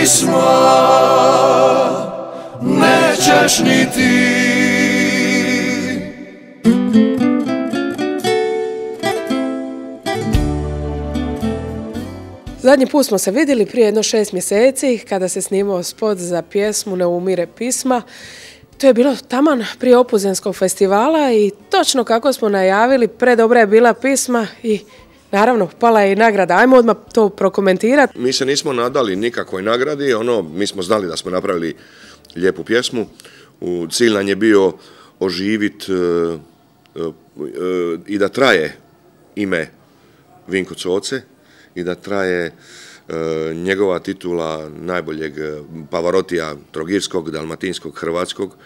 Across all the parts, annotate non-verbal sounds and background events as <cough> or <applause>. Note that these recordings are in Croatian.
pisma nećeš ni ti Zadnji put smo se vidjeli prije jedno šest mjeseci kada se snimao spot za pjesmu Ne umire pisma. To je bilo taman prije Opuzenskog festivala i točno kako smo najavili, predobra je bila pisma i Naravno, pala je i nagrada. Ajmo odmah to prokomentirati. Mi se nismo nadali nikakvoj nagradi. Ono, mi smo znali da smo napravili lijepu pjesmu. Cilj nam je bio oživit e, e, i da traje ime Vinko Coce i da traje e, njegova titula najboljeg Pavarotija trogirskog, dalmatinskog, hrvatskog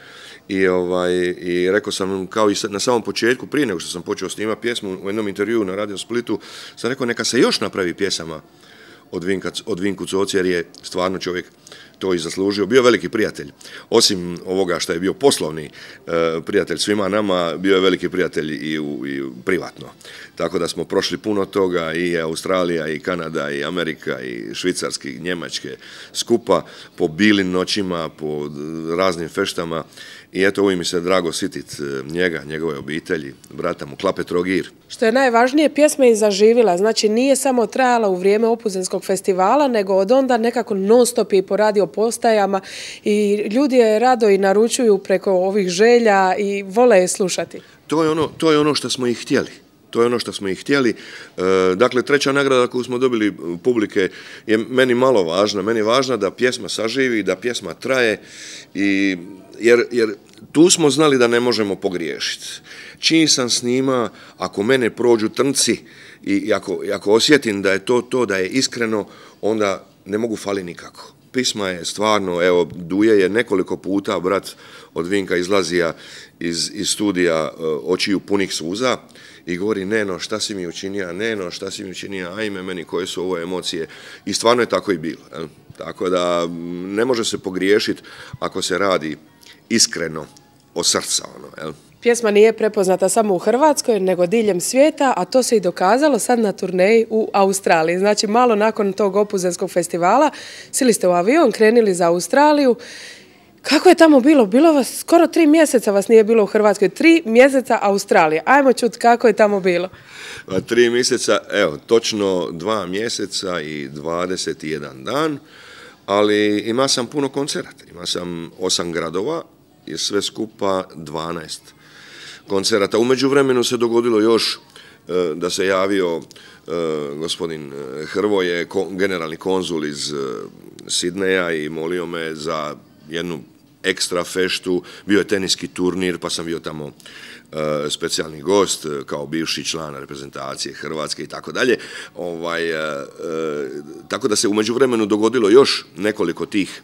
i, ovaj, i rekao sam kao i na samom početku, prije nego što sam počeo snimati pjesmu, u jednom intervju na Radio Splitu, sam rekao neka se još napravi pjesama od, Vinka, od Vinku jer je stvarno čovjek to i zaslužio. Bio veliki prijatelj. Osim ovoga što je bio poslovni e, prijatelj svima nama, bio je veliki prijatelj i, privatno. Tako da smo prošli puno toga i Australija i Kanada i Amerika i Švicarski i Njemačke skupa po bilim noćima, po raznim feštama i eto uvijek mi se drago sitit e, njega, njegove obitelji, brata mu Klape Trogir. Što je najvažnije, pjesma je zaživila, znači nije samo trajala u vrijeme Opuzenskog festivala, nego od onda nekako non stop je poradio postajama i ljudi je rado i naručuju preko ovih želja i vole je slušati. To je ono, to je ono što smo ih htjeli. To je ono što smo i htjeli. E, dakle, treća nagrada koju smo dobili publike je meni malo važna. Meni je važna da pjesma saživi, da pjesma traje i jer, jer tu smo znali da ne možemo pogriješiti. Čim sam snima, ako mene prođu trnci i ako, ako osjetim da je to to, da je iskreno, onda ne mogu fali nikako pisma je stvarno, evo, Duje je nekoliko puta, brat od Vinka izlazija iz, studija e, očiju punih suza i govori, neno, šta si mi učinio, neno, šta si mi učinio, ajme meni, koje su ovo emocije. I stvarno je tako i bilo. Tako da ne može se pogriješiti ako se radi iskreno, od srca, ono, Pjesma nije prepoznata samo u Hrvatskoj, nego diljem svijeta, a to se i dokazalo sad na turneji u Australiji. Znači, malo nakon tog opuzenskog festivala, sili ste u avion, krenili za Australiju. Kako je tamo bilo? Bilo vas, skoro tri mjeseca vas nije bilo u Hrvatskoj. Tri mjeseca Australije. Ajmo čut kako je tamo bilo. Pa, tri mjeseca, evo, točno dva mjeseca i 21 dan. Ali ima sam puno koncerata, ima sam osam gradova, i sve skupa dvanaest koncerata. Umeđu vremenu se dogodilo još e, da se javio e, gospodin e, Hrvoje, generalni konzul iz Sidneja i molio me za jednu ekstra feštu, bio je teniski turnir pa sam bio tamo specijalni gost kao bivši član reprezentacije Hrvatske i tako dalje. Ovaj, tako da se u međuvremenu dogodilo još nekoliko tih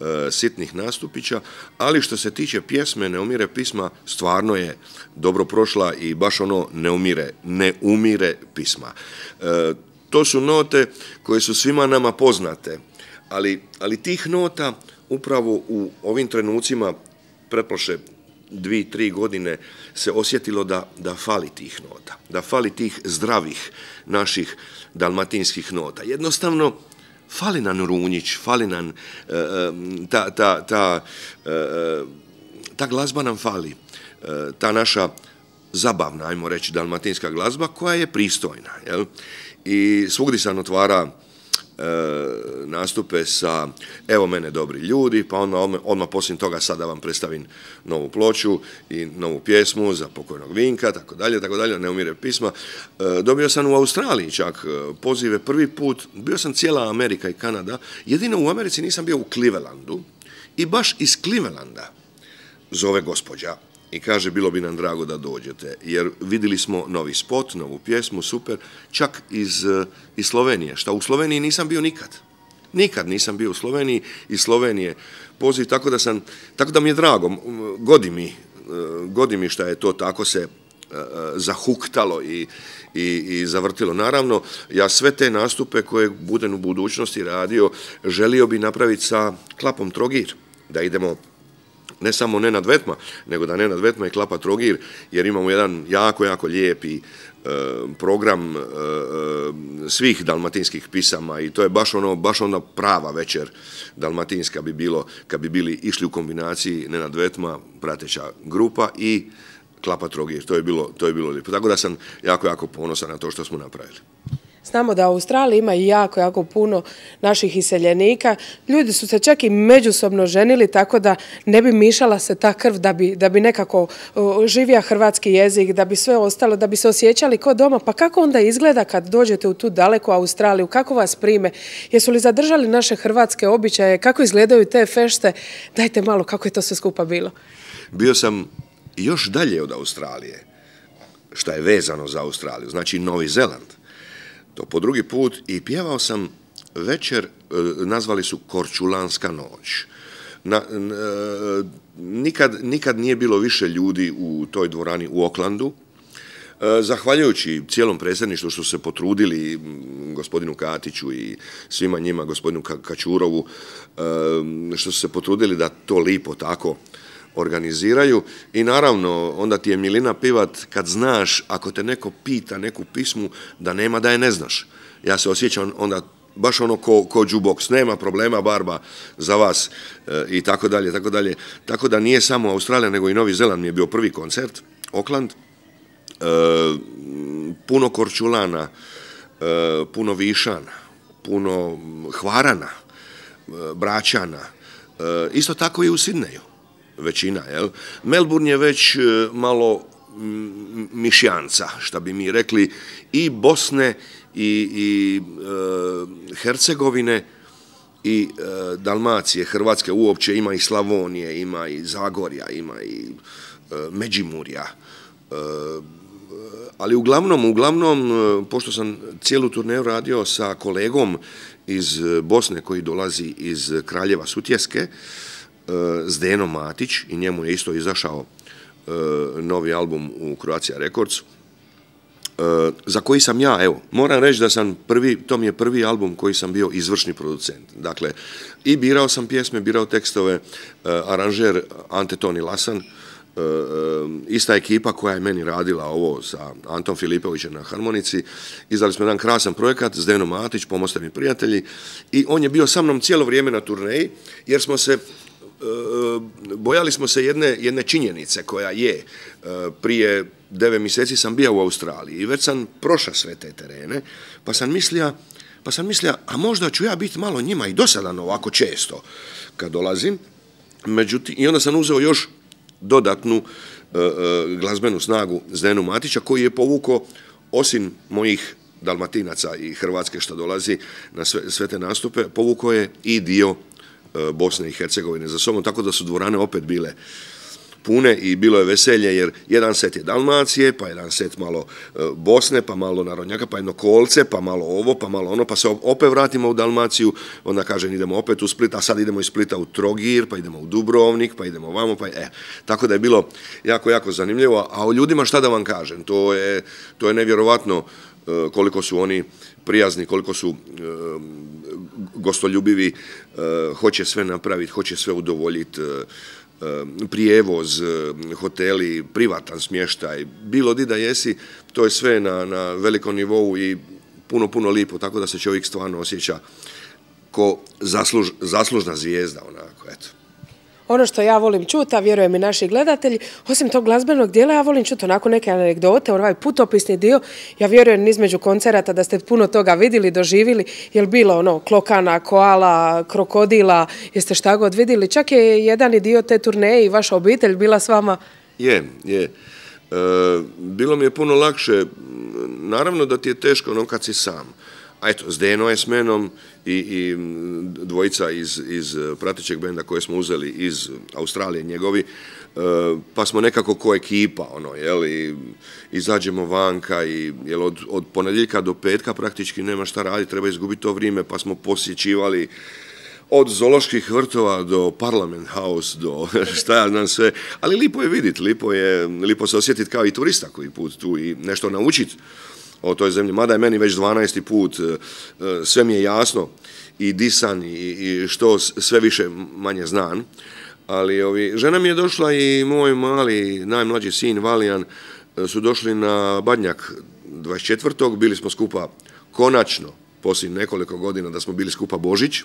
E, sitnih nastupića, ali što se tiče pjesme Ne umire pisma, stvarno je dobro prošla i baš ono ne umire, ne umire pisma. E, to su note koje su svima nama poznate, ali, tih nota upravo u ovim trenucima pretproše dvi, tri godine se osjetilo da fali tih nota, da fali tih zdravih naših dalmatinskih nota. Jednostavno, fali nam Runjić, fali nam e, e, e, ta, glazba nam fali. Ta naša zabavna, ajmo reći, dalmatinska glazba koja je pristojna. I svugdje sam otvara E, nastupe sa Evo mene dobri ljudi, pa onda odmah poslije toga sada da vam predstavim novu ploču i novu pjesmu za pokojnog Vinka, tako dalje, tako dalje, ne umire pisma. E, dobio sam u Australiji čak e, pozive prvi put, bio sam cijela Amerika i Kanada, jedino u Americi nisam bio u Clevelandu i baš iz Clevelanda zove gospođa i kaže bilo bi nam drago da dođete, jer vidjeli smo novi spot, novu pjesmu, super, čak eh, iz, Slovenije, šta u Sloveniji nisam bio nikad. Nikad nisam bio u Sloveniji i Slovenije poziv, tako da, sam, tako da mi je drago, godi mi, godi mi eh, šta je to tako se eh, zahuktalo i, i, zavrtilo. Naravno, ja sve te nastupe koje budem u budućnosti radio, želio bi napraviti sa klapom Trogir, da idemo ne samo Nenad Vetma, nego da Nenad Vetma i Klapa Trogir, jer imamo jedan jako, jako lijepi e, program e, e, svih dalmatinskih pisama i to je baš ono, baš onda prava večer dalmatinska bi bilo, kad bi bili išli u kombinaciji Nenad Vetma, prateća grupa i Klapa Trogir, to je bilo, to je bilo lijepo. Tako da sam jako, jako ponosan na to što smo napravili. Znamo da u Australiji ima jako, jako puno naših iseljenika. Ljudi su se čak i međusobno ženili, tako da ne bi mišala se ta krv da bi, nekako živija hrvatski jezik, da bi sve ostalo, da bi se osjećali ko doma. Pa kako onda izgleda kad dođete u tu daleku Australiju? Kako vas prime? Jesu li zadržali naše hrvatske običaje? Kako izgledaju te fešte? Dajte malo kako je to sve skupa bilo. Bio sam još dalje od Australije, što je vezano za Australiju, znači Novi Zeland to po drugi put i pjevao sam večer, e, nazvali su Korčulanska noć. Na, e, nikad, nikad nije bilo više ljudi u toj dvorani u Oklandu, e, Zahvaljujući cijelom predsjedništvu što su se potrudili gospodinu Katiću i svima njima, gospodinu Kačurovu, što su se potrudili da to lipo tako organiziraju i naravno onda ti je milina pivat kad znaš ako te neko pita neku pismu da nema da je ne znaš. Ja se osjećam onda baš ono ko, ko džuboks, nema problema barba za vas e, i tako dalje, tako dalje. Tako da nije samo Australija nego i Novi Zeland mi je bio prvi koncert, Okland, e, puno korčulana, e, puno višana, puno hvarana, braćana, isto tako i u Sidneju većina. Jel? Melbourne je već e, malo mišjanca, što bi mi rekli, i Bosne i, e, Hercegovine i e, Dalmacije, Hrvatske uopće, ima i Slavonije, ima i Zagorja, ima i Međimurja. Ali uglavnom, uglavnom, pošto sam cijelu turneju radio sa kolegom iz Bosne koji dolazi iz Kraljeva Sutjeske, Zdeno e, Matić i njemu je isto izašao e, novi album u Croatia Records e, za koji sam ja, evo, moram reći da sam prvi, to mi je prvi album koji sam bio izvršni producent. Dakle, i birao sam pjesme, birao tekstove, aranžer Ante Toni Lasan, ista ekipa koja je meni radila ovo sa Anton Filipovićem na harmonici. Izdali smo jedan krasan projekat, Zdeno Matić, pomostani prijatelji, i on je bio sa mnom cijelo vrijeme na turneji, jer smo se E, e, bojali smo se jedne, jedne činjenice koja je. E, prije devet mjeseci sam bio u Australiji i već sam prošao sve te terene, pa sam mislio, pa sam mislio, a možda ću ja biti malo njima i dosadan ovako često kad dolazim. Međutim, i onda sam uzeo još dodatnu glazbenu snagu Zdenu Matića koji je povukao osim mojih dalmatinaca i Hrvatske što dolazi na sve, sve te nastupe, povukao je i dio E, Bosne i Hercegovine za sobom, tako da su dvorane opet bile pune i bilo je veselje jer jedan set je Dalmacije, pa jedan set malo e, Bosne, pa malo Narodnjaka, pa jedno kolce, pa malo ovo, pa malo ono, pa se opet vratimo u Dalmaciju, onda kažem idemo opet u Split, a sad idemo iz Splita u Trogir, pa idemo u Dubrovnik, pa idemo ovamo, pa e. Tako da je bilo jako, jako zanimljivo, a o ljudima šta da vam kažem, to je, to je nevjerovatno E, koliko su oni prijazni, koliko su e, gostoljubivi, e, hoće sve napraviti, hoće sve udovoljiti, prijevoz, hoteli, privatan smještaj, bilo di da jesi, to je sve na, na velikom nivou i puno, puno lipo, tako da se čovjek stvarno osjeća ko zasluž, zaslužna zvijezda, onako, eto ono što ja volim čuta, a vjerujem i naši gledatelji, osim tog glazbenog dijela, ja volim čuti onako neke anegdote, ovaj putopisni dio, ja vjerujem između koncerata da ste puno toga vidjeli, doživjeli, jel bilo ono klokana, koala, krokodila, jeste šta god vidjeli, čak je jedan i dio te turneje i vaša obitelj bila s vama? Je, je. E, bilo mi je puno lakše. Naravno da ti je teško ono kad si sam a eto, Zdeno je s menom i, dvojica iz, e, pratećeg benda koje smo uzeli iz Australije njegovi, e, pa smo nekako ko ekipa, ono, jel, i izađemo vanka i, jel, od, ponedjeljka do petka praktički nema šta raditi, treba izgubiti to vrijeme, pa smo posjećivali od zoloških vrtova do Parliament House, do <laughs> šta ja znam sve, ali lipo je vidjeti, lipo je, lipo se osjetiti kao i turista koji put tu i nešto naučiti o toj zemlji, mada je meni već 12. put, e, e, sve mi je jasno i disan i, što sve više manje znam, ali ovi, žena mi je došla i moj mali, najmlađi sin Valijan e, su došli na Badnjak 24. Bili smo skupa konačno, poslije nekoliko godina da smo bili skupa Božić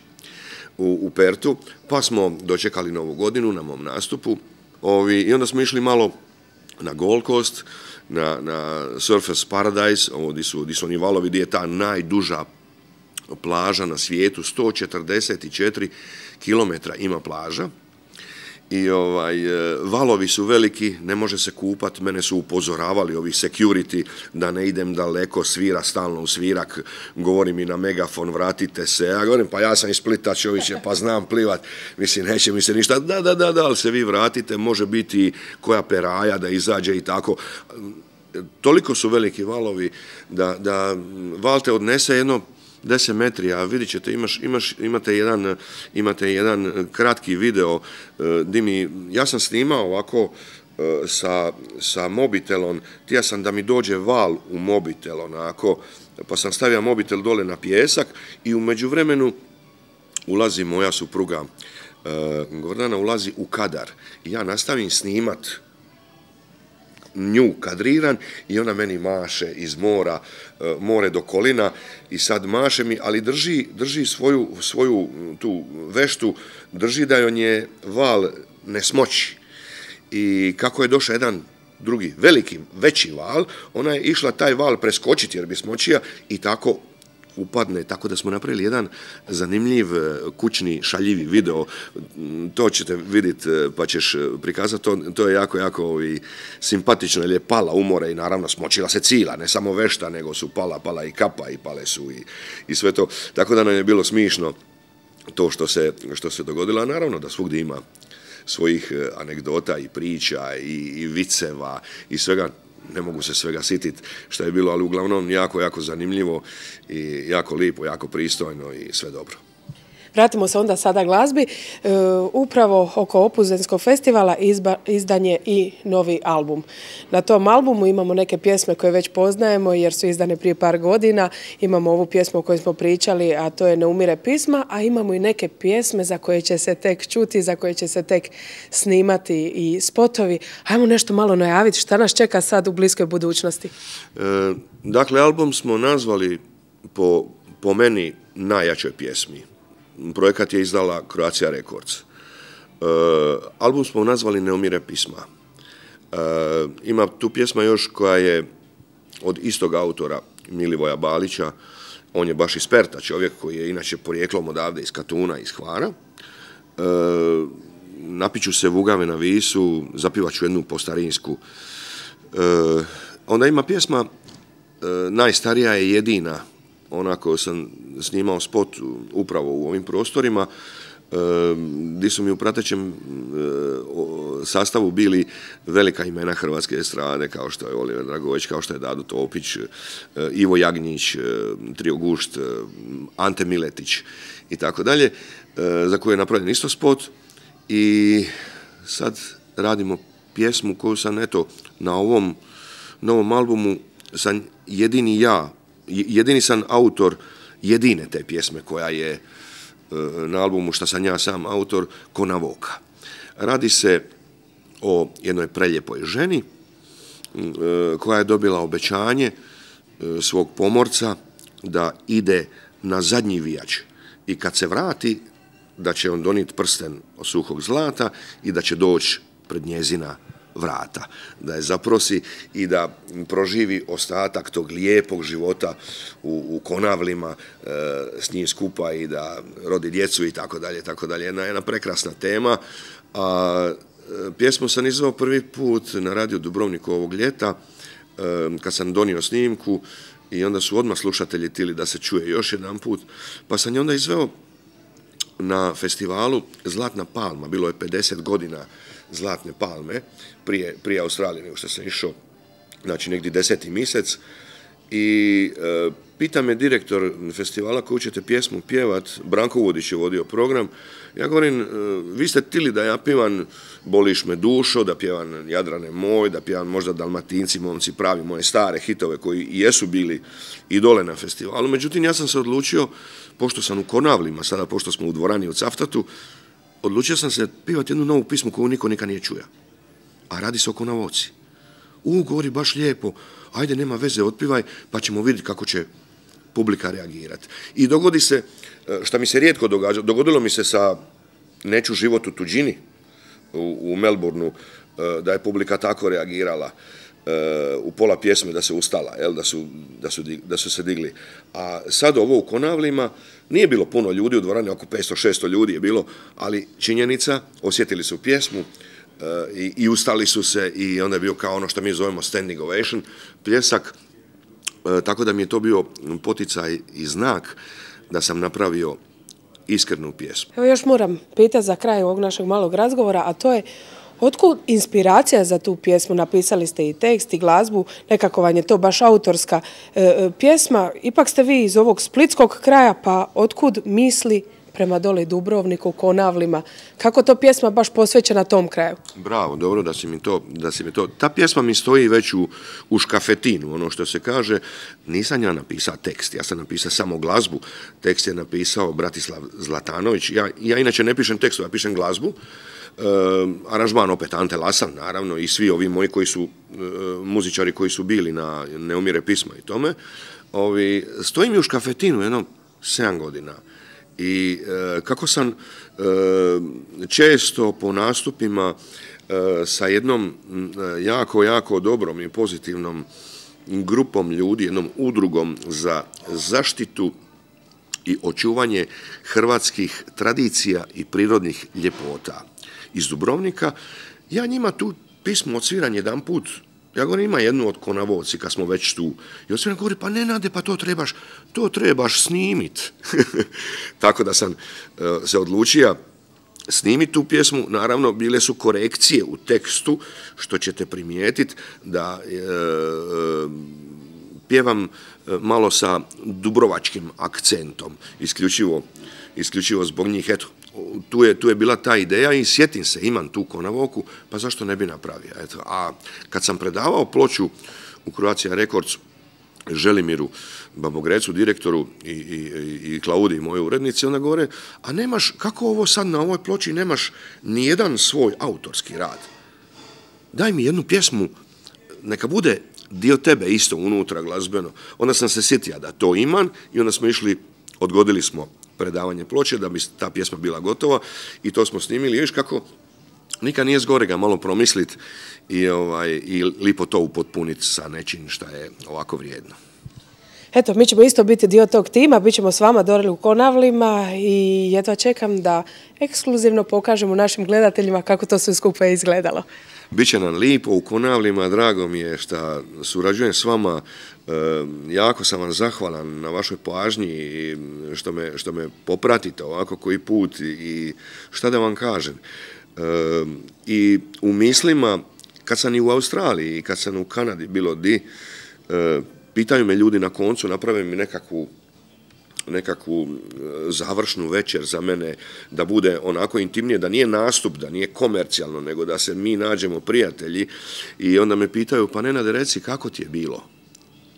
u, Pertu, pa smo dočekali novu godinu na mom nastupu ovi, i onda smo išli malo na Golkost, na, na Surface Paradise, ovo su, di su oni valovi, gdje je ta najduža plaža na svijetu, 144 km ima plaža, i ovaj, e, valovi su veliki, ne može se kupat, mene su upozoravali ovi security da ne idem daleko, svira stalno u svirak, govori mi na megafon, vratite se, ja govorim pa ja sam iz Splita čoviće pa znam plivat, mislim neće mi se ništa, da, da, da, da, ali se vi vratite, može biti koja peraja da izađe i tako, e, toliko su veliki valovi da, da valte odnese jedno 10 metri, a vidit ćete, imaš, imaš, imate, jedan, imate jedan e, kratki video e, di mi, ja sam snimao ovako e, sa, mobitelom, tija sam da mi dođe val u mobitel onako, pa sam stavio mobitel dole na pjesak i u međuvremenu ulazi moja supruga Gordana ulazi u kadar i ja nastavim snimat nju kadriran i ona meni maše iz mora, e, more do kolina i sad maše mi, ali drži, drži svoju, svoju mm, tu veštu, drži da joj je val ne smoći. I kako je došao jedan drugi, veliki, veći val, ona je išla taj val preskočiti jer bi smočija i tako upadne, tako da smo napravili jedan zanimljiv e, kućni šaljivi video, mm, to ćete vidjeti pa ćeš e, prikazati, to, to je jako, jako i ovaj, simpatično, jer je pala umore i naravno smočila se cila, ne samo vešta, nego su pala, pala i kapa i pale su i, i sve to, tako da nam je bilo smišno to što se, što se dogodilo, a naravno da svugdje ima svojih e, anegdota i priča i, i viceva i svega ne mogu se svega sititi što je bilo, ali uglavnom jako, jako zanimljivo i jako lipo, jako pristojno i sve dobro. Vratimo se onda sada glazbi. E, upravo oko Opuzenskog festivala izdan je i novi album. Na tom albumu imamo neke pjesme koje već poznajemo jer su izdane prije par godina. Imamo ovu pjesmu o kojoj smo pričali, a to je Ne umire pisma, a imamo i neke pjesme za koje će se tek čuti, za koje će se tek snimati i spotovi. Ajmo nešto malo najaviti, šta nas čeka sad u bliskoj budućnosti? E, dakle, album smo nazvali po, po meni najjačoj pjesmi projekat je izdala Croatia Rekords. E, album smo nazvali Neumire pisma. E, ima tu pjesma još koja je od istog autora Milivoja Balića, on je baš iz Perta čovjek koji je inače porijeklom odavde iz Katuna, iz Hvara. E, napiću se vugave na visu, zapivaću jednu postarinsku. onda ima pjesma Najstarija je jedina, onako sam snimao spot upravo u ovim prostorima gdje su mi u pratećem e, sastavu bili velika imena hrvatske estrade kao što je Oliver Dragović, kao što je Dadu Topić, e, Ivo Jagnjić, e, Triogušt, Ante Miletić i tako dalje, za koje je napravljen isto spot i sad radimo pjesmu koju sam eto na ovom novom albumu sam jedini ja jedini sam autor jedine te pjesme koja je e, na albumu što sam ja sam autor, Konavoka. Radi se o jednoj preljepoj ženi e, koja je dobila obećanje e, svog pomorca da ide na zadnji vijač i kad se vrati da će on donijeti prsten od suhog zlata i da će doći pred njezina vrata, da je zaprosi i da proživi ostatak tog lijepog života u, u konavlima e, s njim skupa i da rodi djecu i tako dalje, tako dalje. Jedna, jedna prekrasna tema. A, e, pjesmu sam izvao prvi put na radio Dubrovniku ovog ljeta, e, kad sam donio snimku i onda su odmah slušatelji tili da se čuje još jedan put, pa sam je onda izveo na festivalu Zlatna palma, bilo je 50 godina Zlatne palme prije, Australije nego što sam išao, znači negdje deseti mjesec. I e, pita me direktor festivala koju ćete pjesmu pjevat, Branko Vodić je vodio program, ja govorim, e, vi ste tili da ja pjevan Boliš me dušo, da pjevan Jadrane moj, da pjevan možda Dalmatinci, momci pravi, moje stare hitove koji jesu bili i dole na festivalu. Međutim, ja sam se odlučio, pošto sam u Konavlima, sada pošto smo u dvorani u Caftatu, odlučio sam se pivati jednu novu pismu koju niko nikad nije čuja. A radi se na konavoci. U, govori baš lijepo, ajde, nema veze, otpivaj, pa ćemo vidjeti kako će publika reagirati. I dogodi se, e, što mi se rijetko događa, dogodilo mi se sa Neću život u tuđini u, u Melbourneu, e, da je publika tako reagirala. Eh, u pola pjesme da se ustala, jel, da, su, se digli. A sad ovo u Konavlima nije bilo puno ljudi u dvorani, oko 500-600 ljudi je bilo, ali činjenica, osjetili su pjesmu, eh, i, i ustali su se i onda je bio kao ono što mi zovemo standing ovation, pljesak, eh, tako da mi je to bio poticaj i znak da sam napravio iskrenu pjesmu. Evo još moram pitati za kraj ovog našeg malog razgovora, a to je Otkud inspiracija za tu pjesmu? Napisali ste i tekst i glazbu, nekako vam je to baš autorska e, e, pjesma. Ipak ste vi iz ovog splitskog kraja, pa otkud misli prema dole Dubrovniku, Konavlima. Kako to pjesma baš posvećena tom kraju? Bravo, dobro da si mi to, da si mi to. Ta pjesma mi stoji već u, škafetinu, ono što se kaže. Nisam ja napisao tekst, ja sam napisao samo glazbu. Tekst je napisao Bratislav Zlatanović. Ja, inače ne pišem tekstu, ja pišem glazbu. Ehm, aranžman opet Ante Lasan, naravno, i svi ovi moji koji su, ehm, muzičari koji su bili na Neumire pisma i tome. Ovi, stoji mi u škafetinu jedno 7 godina. I e, kako sam e, često po nastupima e, sa jednom jako, jako dobrom i pozitivnom grupom ljudi, jednom udrugom za zaštitu i očuvanje hrvatskih tradicija i prirodnih ljepota iz Dubrovnika, ja njima tu pismo odsviran jedan put ja govorim, ima jednu od konavoci kad smo već tu. I on sve govori, pa ne nade, pa to trebaš, to trebaš snimit. <laughs> Tako da sam e, se odlučio snimit tu pjesmu, naravno bile su korekcije u tekstu, što ćete primijetit, da e, e, pjevam malo sa dubrovačkim akcentom, isključivo zbog njih, eto, tu je, tu je bila ta ideja i sjetim se, imam tu konavoku, pa zašto ne bi napravio? Eto, a kad sam predavao ploču u Croatia Records, Želimiru Babogrecu, direktoru i, i, i Klaudi, moje urednici, onda govore, a nemaš, kako ovo sad na ovoj ploči nemaš nijedan svoj autorski rad? Daj mi jednu pjesmu, neka bude dio tebe isto unutra glazbeno. Onda sam se sjetio da to imam i onda smo išli, odgodili smo predavanje ploče da bi ta pjesma bila gotova i to smo snimili. Još kako nikad nije zgorega malo promislit i, ovaj, lipo to upotpuniti sa nečim što je ovako vrijedno. Eto, mi ćemo isto biti dio tog tima, bit ćemo s vama doreli u Konavlima i jedva čekam da ekskluzivno pokažemo našim gledateljima kako to sve skupa je izgledalo. Biće nam lipo u Konavljima, drago mi je što surađujem s vama, e, jako sam vam zahvalan na vašoj pažnji i što me, popratite ovako koji put i šta da vam kažem. E, I u mislima, kad sam i u Australiji i kad sam u Kanadi bilo di, e, pitaju me ljudi na koncu, napravim mi nekakvu nekakvu e, završnu večer za mene, da bude onako intimnije, da nije nastup, da nije komercijalno, nego da se mi nađemo prijatelji i onda me pitaju, pa Nenade, reci kako ti je bilo?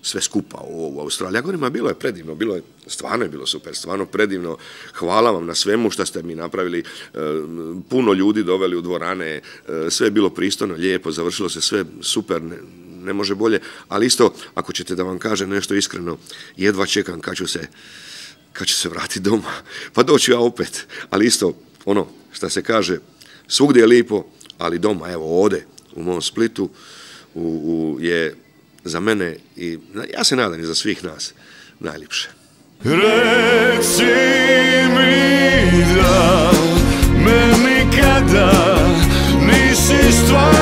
sve skupa u Australiji. Ja govorim, a bilo je predivno, bilo je, stvarno je bilo super, stvarno predivno. Hvala vam na svemu što ste mi napravili. E, puno ljudi doveli u dvorane, e, sve je bilo pristojno, lijepo, završilo se sve super, ne, ne može bolje. Ali isto, ako ćete da vam kažem nešto iskreno, jedva čekam kad ću se kad ću se vratiti doma, pa doću ja opet, ali isto, ono, što se kaže, svugdje je lipo, ali doma, evo ovdje, u mom Splitu, u, je za mene i, ja se nadam i za svih nas, najljepše. Reci mi da me nikada nisi stvar